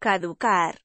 caducar,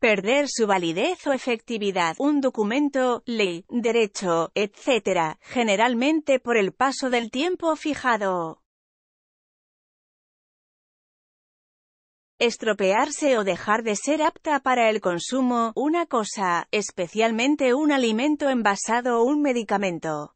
perder su validez o efectividad, un documento, ley, derecho, etc., generalmente por el paso del tiempo fijado. Estropearse o dejar de ser apta para el consumo, una cosa, especialmente un alimento envasado o un medicamento.